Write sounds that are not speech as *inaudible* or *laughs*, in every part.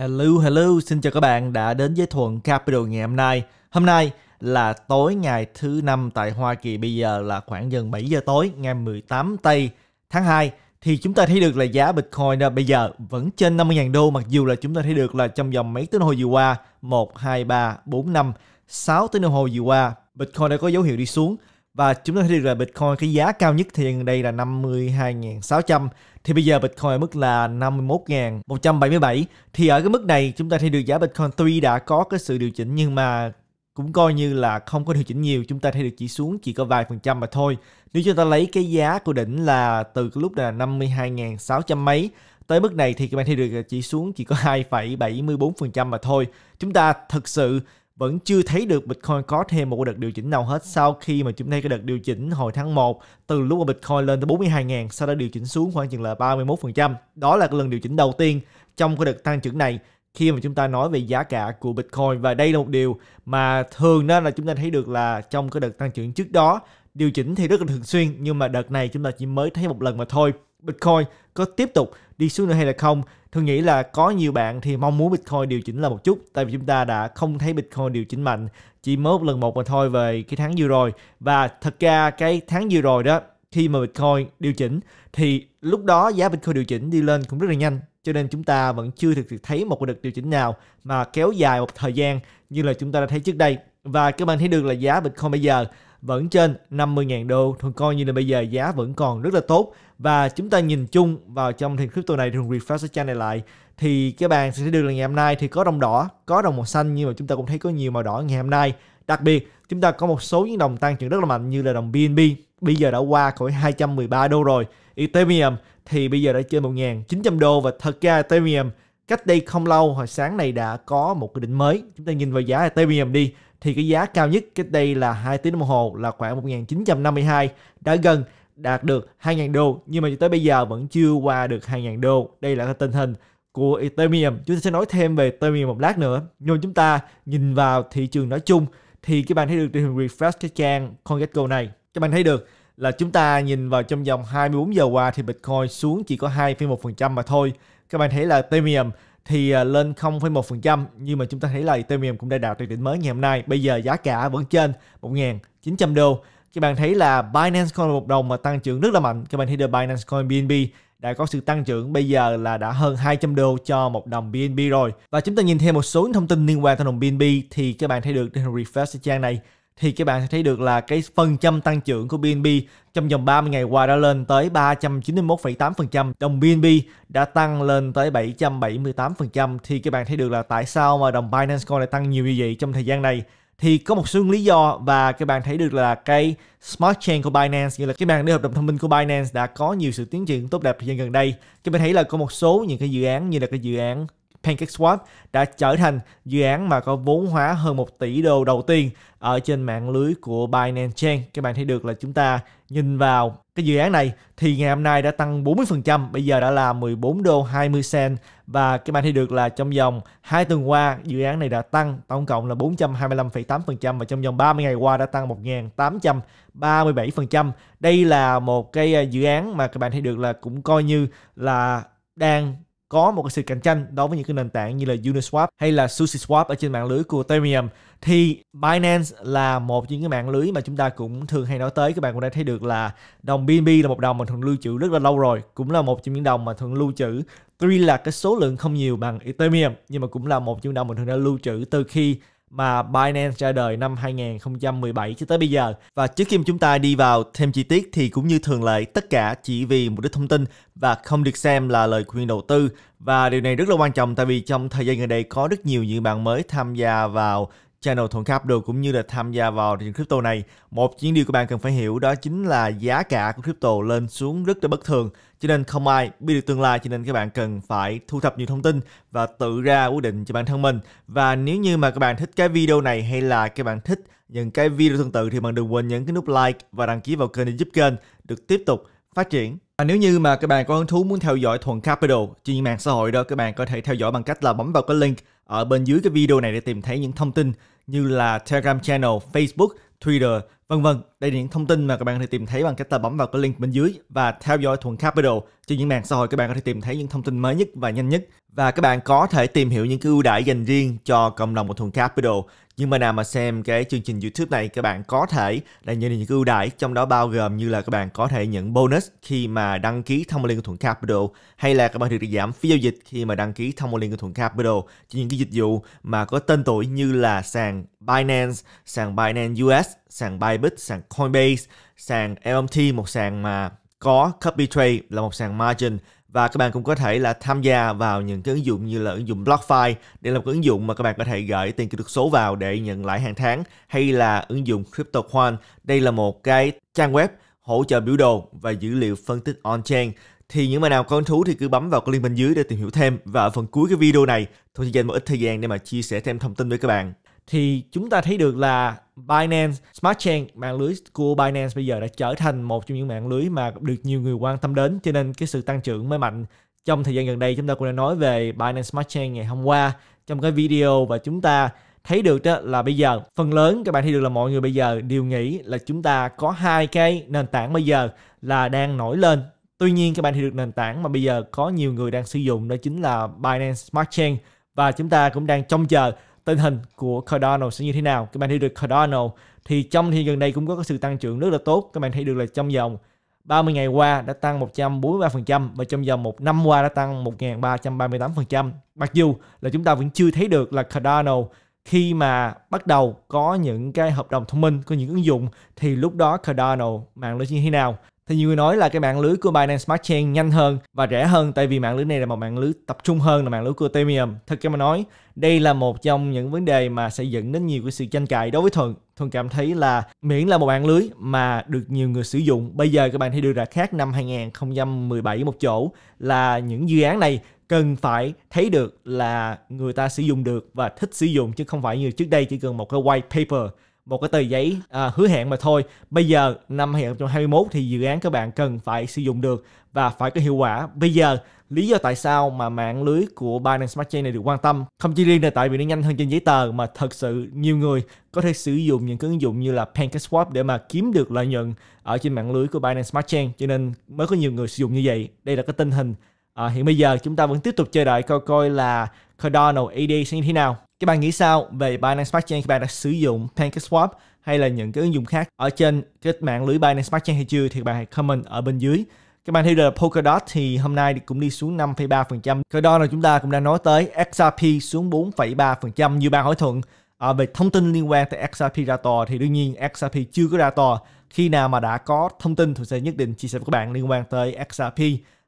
Hello, hello, xin chào các bạn đã đến với Thuận Capital ngày hôm nay. Hôm nay là tối ngày thứ năm tại Hoa Kỳ bây giờ là khoảng gần 7 giờ tối ngày 18 tây tháng 2 thì chúng ta thấy được là giá Bitcoin bây giờ vẫn trên 50.000 đô mặc dù là chúng ta thấy được là trong vòng mấy tiếng đồng hồ vừa qua 1, 2, 3, 4, 5, 6 tiếng đồng hồ vừa qua Bitcoin đã có dấu hiệu đi xuống và chúng ta thấy được là Bitcoin cái giá cao nhất thì đây là 52.600 thì bây giờ Bitcoin ở mức là 51.177 thì ở cái mức này chúng ta thấy được giá Bitcoin tuy đã có cái sự điều chỉnh nhưng mà cũng coi như là không có điều chỉnh nhiều chúng ta thấy được chỉ xuống chỉ có vài phần trăm mà thôi nếu chúng ta lấy cái giá của đỉnh là từ cái lúc là 52.600 mấy tới mức này thì các bạn thấy được chỉ xuống chỉ có 2,74% mà thôi. Chúng ta thực sự vẫn chưa thấy được Bitcoin có thêm một đợt điều chỉnh nào hết sau khi mà chúng ta cái đợt điều chỉnh hồi tháng 1 từ lúc mà Bitcoin lên tới 42.000 sau đó điều chỉnh xuống khoảng chừng là 31%. Đó là cái lần điều chỉnh đầu tiên trong cái đợt tăng trưởng này khi mà chúng ta nói về giá cả của Bitcoin và đây là một điều mà thường nên là chúng ta thấy được là trong cái đợt tăng trưởng trước đó điều chỉnh thì rất là thường xuyên nhưng mà đợt này chúng ta chỉ mới thấy một lần mà thôi Bitcoin có tiếp tục đi xuống nữa hay là không thường nghĩ là có nhiều bạn thì mong muốn Bitcoin điều chỉnh là một chút tại vì chúng ta đã không thấy Bitcoin điều chỉnh mạnh chỉ mới một lần một mà thôi về cái tháng vừa rồi và thật ra cái tháng vừa rồi đó khi mà Bitcoin điều chỉnh thì lúc đó giá Bitcoin điều chỉnh đi lên cũng rất là nhanh cho nên chúng ta vẫn chưa thực sự thấy một đợt điều chỉnh nào mà kéo dài một thời gian như là chúng ta đã thấy trước đây và các bạn thấy được là giá Bitcoin bây giờ vẫn trên 50.000 đô thường coi như là bây giờ giá vẫn còn rất là tốt và chúng ta nhìn chung vào trong thị crypto này thường refresh trang này lại thì cái bàn sẽ được là ngày hôm nay thì có đồng đỏ có đồng màu xanh nhưng mà chúng ta cũng thấy có nhiều màu đỏ ngày hôm nay đặc biệt chúng ta có một số những đồng tăng trưởng rất là mạnh như là đồng BNB bây giờ đã qua khỏi 213 đô rồi Ethereum thì bây giờ đã trên 1.900 đô và thật ra Ethereum cách đây không lâu hồi sáng này đã có một cái đỉnh mới chúng ta nhìn vào giá Ethereum đi thì cái giá cao nhất cách đây là 2 tiếng đồng hồ là khoảng 1.952 đã gần đạt được 2.000 đô nhưng mà cho tới bây giờ vẫn chưa qua được 2.000 đô. Đây là cái tình hình của Ethereum. Chúng ta sẽ nói thêm về Ethereum một lát nữa. Nhưng chúng ta nhìn vào thị trường nói chung thì các bạn thấy được tình hình refresh cái trang CoinGecko này. Các bạn thấy được là chúng ta nhìn vào trong vòng 24 giờ qua thì Bitcoin xuống chỉ có 2,1% mà thôi. Các bạn thấy là Ethereum thì à, lên 0,1% nhưng mà chúng ta thấy là Ethereum cũng đã đạt được đỉnh mới ngày hôm nay. Bây giờ giá cả vẫn trên 1.900 đô. Các bạn thấy là Binance Coin một đồng mà tăng trưởng rất là mạnh. Các bạn thấy được Binance Coin BNB đã có sự tăng trưởng bây giờ là đã hơn 200 đô cho một đồng BNB rồi. Và chúng ta nhìn thêm một số thông tin liên quan tới đồng BNB thì các bạn thấy được trên refresh trang này thì các bạn sẽ thấy được là cái phần trăm tăng trưởng của BNB trong vòng 30 ngày qua đã lên tới 391,8%, đồng BNB đã tăng lên tới 778% thì các bạn thấy được là tại sao mà đồng Binance Coin lại tăng nhiều như vậy trong thời gian này thì có một số lý do và các bạn thấy được là cái smart chain của Binance như là cái mạng lưới hợp đồng thông minh của Binance đã có nhiều sự tiến triển tốt đẹp thời gian gần đây. Các bạn thấy là có một số những cái dự án như là cái dự án PancakeSwap đã trở thành dự án mà có vốn hóa hơn 1 tỷ đô đầu tiên ở trên mạng lưới của Binance Chain. Các bạn thấy được là chúng ta nhìn vào cái dự án này thì ngày hôm nay đã tăng 40%, bây giờ đã là 14 đô 20 cent và các bạn thấy được là trong vòng 2 tuần qua dự án này đã tăng tổng cộng là 425,8% và trong vòng 30 ngày qua đã tăng 1.837%. Đây là một cái à, dự án mà các bạn thấy được là cũng coi như là đang có một cái sự cạnh tranh đối với những cái nền tảng như là Uniswap hay là SushiSwap ở trên mạng lưới của Ethereum thì Binance là một trong những cái mạng lưới mà chúng ta cũng thường hay nói tới các bạn cũng đã thấy được là đồng BNB là một đồng mà thường lưu trữ rất là lâu rồi cũng là một trong những đồng mà thường lưu trữ tuy là cái số lượng không nhiều bằng Ethereum nhưng mà cũng là một trong những đồng mà thường đã lưu trữ từ khi mà Binance ra đời năm 2017 cho tới bây giờ. Và trước khi chúng ta đi vào thêm chi tiết thì cũng như thường lệ tất cả chỉ vì mục đích thông tin và không được xem là lời khuyên đầu tư. Và điều này rất là quan trọng tại vì trong thời gian gần đây có rất nhiều những bạn mới tham gia vào channel Thuận Khắp được cũng như là tham gia vào thị trường crypto này. Một những điều các bạn cần phải hiểu đó chính là giá cả của crypto lên xuống rất là bất thường, cho nên không ai biết được tương lai cho nên các bạn cần phải thu thập nhiều thông tin và tự ra quyết định cho bản thân mình. Và nếu như mà các bạn thích cái video này hay là các bạn thích những cái video tương tự thì bạn đừng quên nhấn cái nút like và đăng ký vào kênh để giúp kênh được tiếp tục phát triển. Và nếu như mà các bạn có hứng thú muốn theo dõi Thuận Capital trên mạng xã hội đó, các bạn có thể theo dõi bằng cách là bấm vào cái link ở bên dưới cái video này để tìm thấy những thông tin như là Telegram channel, Facebook, Twitter vân vân đây là những thông tin mà các bạn có thể tìm thấy bằng cách là bấm vào cái link bên dưới và theo dõi Thuận Capital. Trên những mạng xã hội các bạn có thể tìm thấy những thông tin mới nhất và nhanh nhất và các bạn có thể tìm hiểu những cái ưu đãi dành riêng cho cộng đồng của Thuận Capital. Nhưng mà nào mà xem cái chương trình YouTube này các bạn có thể là nhận được những cái ưu đãi trong đó bao gồm như là các bạn có thể nhận bonus khi mà đăng ký thông liên của Thuận Capital hay là các bạn được giảm phí giao dịch khi mà đăng ký thông liên của Thuận Capital cho những cái dịch vụ mà có tên tuổi như là sàn Binance, sàn Binance US sàn Bybit, sàn Coinbase, sàn LMT, một sàn mà có copy trade là một sàn margin và các bạn cũng có thể là tham gia vào những cái ứng dụng như là ứng dụng BlockFi để là một ứng dụng mà các bạn có thể gửi tiền kỹ thuật số vào để nhận lãi hàng tháng hay là ứng dụng CryptoQuant. Đây là một cái trang web hỗ trợ biểu đồ và dữ liệu phân tích on-chain. Thì những bạn nào có hứng thú thì cứ bấm vào cái link bên dưới để tìm hiểu thêm. Và ở phần cuối cái video này, tôi sẽ dành một ít thời gian để mà chia sẻ thêm thông tin với các bạn thì chúng ta thấy được là Binance Smart Chain mạng lưới của Binance bây giờ đã trở thành một trong những mạng lưới mà được nhiều người quan tâm đến cho nên cái sự tăng trưởng mới mạnh trong thời gian gần đây chúng ta cũng đã nói về Binance Smart Chain ngày hôm qua trong cái video và chúng ta thấy được đó là bây giờ phần lớn các bạn thấy được là mọi người bây giờ đều nghĩ là chúng ta có hai cái nền tảng bây giờ là đang nổi lên tuy nhiên các bạn thấy được nền tảng mà bây giờ có nhiều người đang sử dụng đó chính là Binance Smart Chain và chúng ta cũng đang trông chờ tình hình của Cardano sẽ như thế nào. Các bạn thấy được Cardano thì trong thì gần đây cũng có sự tăng trưởng rất là tốt. Các bạn thấy được là trong vòng 30 ngày qua đã tăng 143% và trong vòng một năm qua đã tăng 1.338%. Mặc dù là chúng ta vẫn chưa thấy được là Cardano khi mà bắt đầu có những cái hợp đồng thông minh, có những ứng dụng thì lúc đó Cardano mạng lưới như thế nào thì nhiều người nói là cái mạng lưới của Binance Smart Chain nhanh hơn và rẻ hơn tại vì mạng lưới này là một mạng lưới tập trung hơn là mạng lưới của Ethereum. Thật ra mà nói, đây là một trong những vấn đề mà sẽ dẫn đến nhiều cái sự tranh cãi đối với Thuận. Thuận cảm thấy là miễn là một mạng lưới mà được nhiều người sử dụng. Bây giờ các bạn thấy đưa ra khác năm 2017 một chỗ là những dự án này cần phải thấy được là người ta sử dụng được và thích sử dụng chứ không phải như trước đây chỉ cần một cái white paper một cái tờ giấy à, hứa hẹn mà thôi. Bây giờ năm 2021 thì dự án các bạn cần phải sử dụng được và phải có hiệu quả. Bây giờ lý do tại sao mà mạng lưới của Binance Smart Chain này được quan tâm không chỉ riêng là tại vì nó nhanh hơn trên giấy tờ mà thật sự nhiều người có thể sử dụng những cái ứng dụng như là PancakeSwap để mà kiếm được lợi nhuận ở trên mạng lưới của Binance Smart Chain cho nên mới có nhiều người sử dụng như vậy. Đây là cái tình hình À, hiện bây giờ chúng ta vẫn tiếp tục chờ đợi coi coi là Cardano AD sẽ như thế nào. Các bạn nghĩ sao về Binance Smart Chain khi bạn đã sử dụng PancakeSwap hay là những cái ứng dụng khác ở trên kết mạng lưới Binance Smart Chain hay chưa thì các bạn hãy comment ở bên dưới. Các bạn thấy là Polkadot thì hôm nay cũng đi xuống 5,3%. Cái đó là chúng ta cũng đã nói tới XRP xuống 4,3%. Như bạn hỏi thuận à, về thông tin liên quan tới XRP ra tòa thì đương nhiên XRP chưa có ra tòa. Khi nào mà đã có thông tin thì sẽ nhất định chia sẻ với các bạn liên quan tới XRP.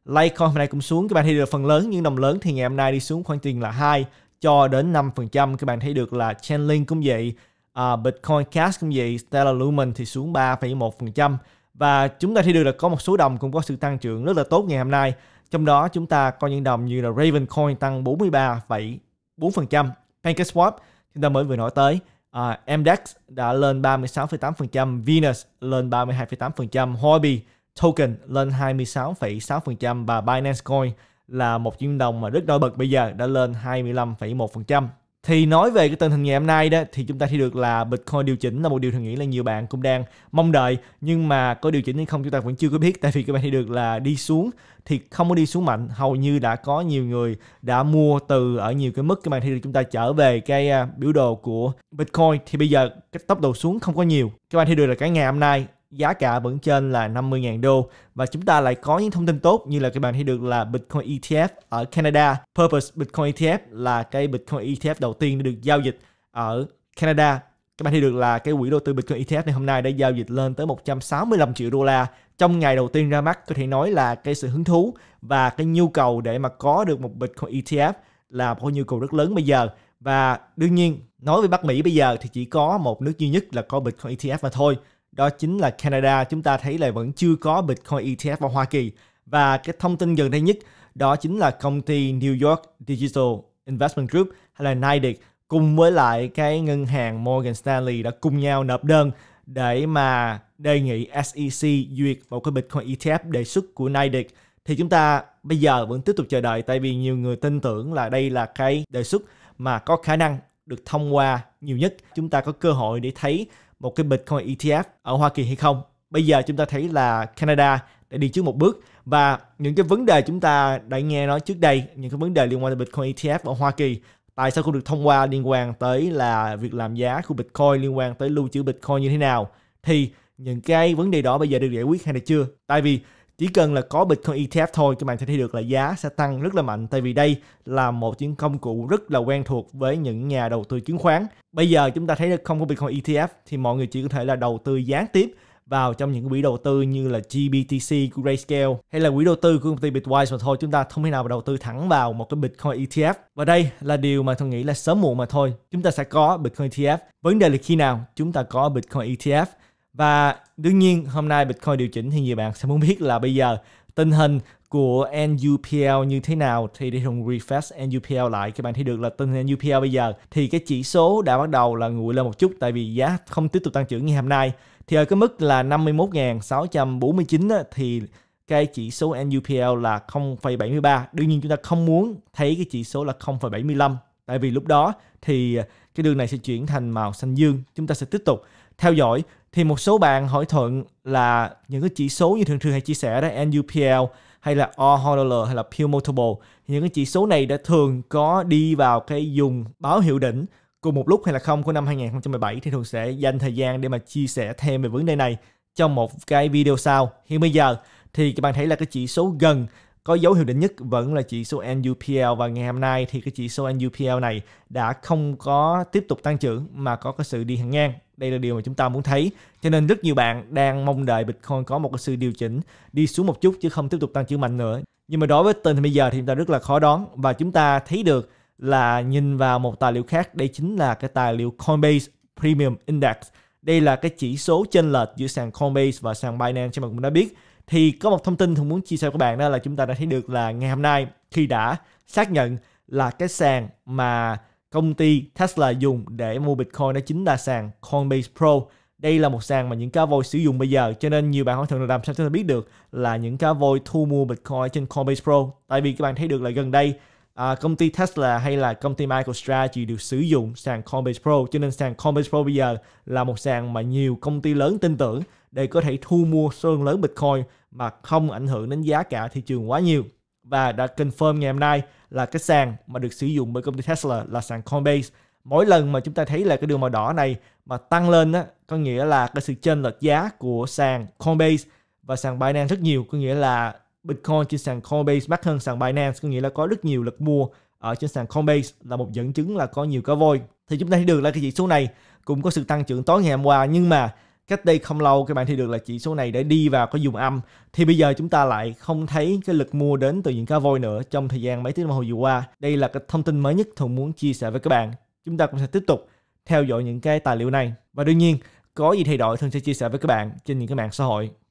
Litecoin hôm nay cũng xuống, các bạn thấy được phần lớn nhưng đồng lớn thì ngày hôm nay đi xuống khoảng tiền là 2 cho đến 5% các bạn thấy được là Chainlink cũng vậy uh, Bitcoin Cash cũng vậy Stellar Lumen thì xuống 3,1% và chúng ta thấy được là có một số đồng cũng có sự tăng trưởng rất là tốt ngày hôm nay trong đó chúng ta có những đồng như là Raven Coin tăng 43,4% PancakeSwap chúng ta mới vừa nói tới uh, à, MDEX đã lên 36,8% Venus lên 32,8% Huobi Token lên 26,6% và Binance Coin là một triệu đồng mà rất nổi bật bây giờ đã lên 25,1%. Thì nói về cái tình hình ngày hôm nay đó thì chúng ta thấy được là Bitcoin điều chỉnh là một điều thường nghĩ là nhiều bạn cũng đang mong đợi nhưng mà có điều chỉnh hay không chúng ta vẫn chưa có biết *laughs* tại vì các bạn thấy được là đi xuống thì không có đi xuống mạnh hầu như đã có nhiều người đã mua từ ở nhiều cái mức các bạn thấy được chúng ta trở về cái à, biểu đồ của Bitcoin thì bây giờ cái tốc độ xuống không có nhiều các bạn thấy được là cái ngày hôm nay giá cả vẫn trên là 50.000 đô và chúng ta lại có những thông tin tốt như là các bạn thấy được là Bitcoin ETF ở Canada. Purpose Bitcoin ETF là cái Bitcoin ETF đầu tiên được giao dịch ở Canada. Các bạn thấy được là cái quỹ đầu tư Bitcoin ETF ngày hôm nay đã giao dịch lên tới 165 triệu đô la trong ngày đầu tiên ra mắt có thể nói là cái sự hứng thú và cái nhu cầu để mà có được một Bitcoin ETF là một nhu cầu rất lớn bây giờ và đương nhiên nói về Bắc Mỹ bây giờ thì chỉ có một nước duy nhất là có Bitcoin ETF mà thôi đó chính là Canada chúng ta thấy là vẫn chưa có Bitcoin ETF vào Hoa Kỳ và cái thông tin gần đây nhất đó chính là công ty New York Digital Investment Group hay là NYDIG cùng với lại cái ngân hàng Morgan Stanley đã cùng nhau nộp đơn để mà đề nghị SEC duyệt một cái Bitcoin ETF đề xuất của NYDIG thì chúng ta bây giờ vẫn tiếp tục chờ đợi tại vì nhiều người tin tưởng là đây là cái đề xuất mà có khả năng được thông qua nhiều nhất chúng ta có cơ hội để thấy một cái Bitcoin ETF ở Hoa Kỳ hay không. Bây giờ chúng ta thấy là Canada đã đi trước một bước và những cái vấn đề chúng ta đã nghe nói trước đây, những cái vấn đề liên quan tới Bitcoin ETF ở Hoa Kỳ tại sao không được thông qua liên quan tới là việc làm giá của Bitcoin liên quan tới lưu trữ Bitcoin như thế nào thì những cái vấn đề đó bây giờ được giải quyết hay là chưa tại vì chỉ cần là có Bitcoin ETF thôi các bạn sẽ thấy được là giá sẽ tăng rất là mạnh tại vì đây là một những công cụ rất là quen thuộc với những nhà đầu tư chứng khoán bây giờ chúng ta thấy là không có Bitcoin ETF thì mọi người chỉ có thể là đầu tư gián tiếp vào trong những quỹ đầu tư như là GBTC của Grayscale hay là quỹ đầu tư của công ty Bitwise mà thôi chúng ta không thể nào mà đầu tư thẳng vào một cái Bitcoin ETF và đây là điều mà tôi nghĩ là sớm muộn mà thôi chúng ta sẽ có Bitcoin ETF vấn đề là khi nào chúng ta có Bitcoin ETF và đương nhiên hôm nay Bitcoin điều chỉnh thì nhiều bạn sẽ muốn biết là bây giờ tình hình của NUPL như thế nào thì để thùng refresh NUPL lại các bạn thấy được là tình hình NUPL bây giờ thì cái chỉ số đã bắt đầu là nguội lên một chút tại vì giá không tiếp tục tăng trưởng như hôm nay thì ở cái mức là 51.649 thì cái chỉ số NUPL là 0,73 đương nhiên chúng ta không muốn thấy cái chỉ số là 0,75 tại vì lúc đó thì cái đường này sẽ chuyển thành màu xanh dương chúng ta sẽ tiếp tục theo dõi thì một số bạn hỏi thuận là những cái chỉ số như thường thường hay chia sẻ đó NUPL hay là R-HODL hay là Pew Multiple những cái chỉ số này đã thường có đi vào cái dùng báo hiệu đỉnh cùng một lúc hay là không của năm 2017 thì thường sẽ dành thời gian để mà chia sẻ thêm về vấn đề này trong một cái video sau. Hiện bây giờ thì các bạn thấy là cái chỉ số gần có dấu hiệu đỉnh nhất vẫn là chỉ số NUPL và ngày hôm nay thì cái chỉ số NUPL này đã không có tiếp tục tăng trưởng mà có cái sự đi hàng ngang. Đây là điều mà chúng ta muốn thấy. Cho nên rất nhiều bạn đang mong đợi Bitcoin có một cái sự điều chỉnh đi xuống một chút chứ không tiếp tục tăng trưởng mạnh nữa. Nhưng mà đối với tình thì bây giờ thì chúng ta rất là khó đoán và chúng ta thấy được là nhìn vào một tài liệu khác đây chính là cái tài liệu Coinbase Premium Index. Đây là cái chỉ số chênh lệch giữa sàn Coinbase và sàn Binance cho mọi người đã biết thì có một thông tin tôi muốn chia sẻ với các bạn đó là chúng ta đã thấy được là ngày hôm nay khi đã xác nhận là cái sàn mà công ty Tesla dùng để mua Bitcoin đó chính là sàn Coinbase Pro. Đây là một sàn mà những cá voi sử dụng bây giờ cho nên nhiều bạn hỏi thường là làm sao chúng ta biết được là những cá voi thu mua Bitcoin trên Coinbase Pro. Tại vì các bạn thấy được là gần đây à, công ty Tesla hay là công ty MicroStrategy đều sử dụng sàn Coinbase Pro cho nên sàn Coinbase Pro bây giờ là một sàn mà nhiều công ty lớn tin tưởng để có thể thu mua số lượng lớn Bitcoin mà không ảnh hưởng đến giá cả thị trường quá nhiều và đã confirm ngày hôm nay là cái sàn mà được sử dụng bởi công ty Tesla là sàn Coinbase mỗi lần mà chúng ta thấy là cái đường màu đỏ này mà tăng lên á có nghĩa là cái sự chênh lệch giá của sàn Coinbase và sàn Binance rất nhiều có nghĩa là Bitcoin trên sàn Coinbase mắc hơn sàn Binance có nghĩa là có rất nhiều lực mua ở trên sàn Coinbase là một dẫn chứng là có nhiều cá voi thì chúng ta thấy được là cái chỉ số này cũng có sự tăng trưởng tối ngày hôm qua nhưng mà cách đây không lâu các bạn thấy được là chỉ số này đã đi vào có dùng âm thì bây giờ chúng ta lại không thấy cái lực mua đến từ những cá voi nữa trong thời gian mấy tiếng đồng hồ vừa qua đây là cái thông tin mới nhất thường muốn chia sẻ với các bạn chúng ta cũng sẽ tiếp tục theo dõi những cái tài liệu này và đương nhiên có gì thay đổi thường sẽ chia sẻ với các bạn trên những cái mạng xã hội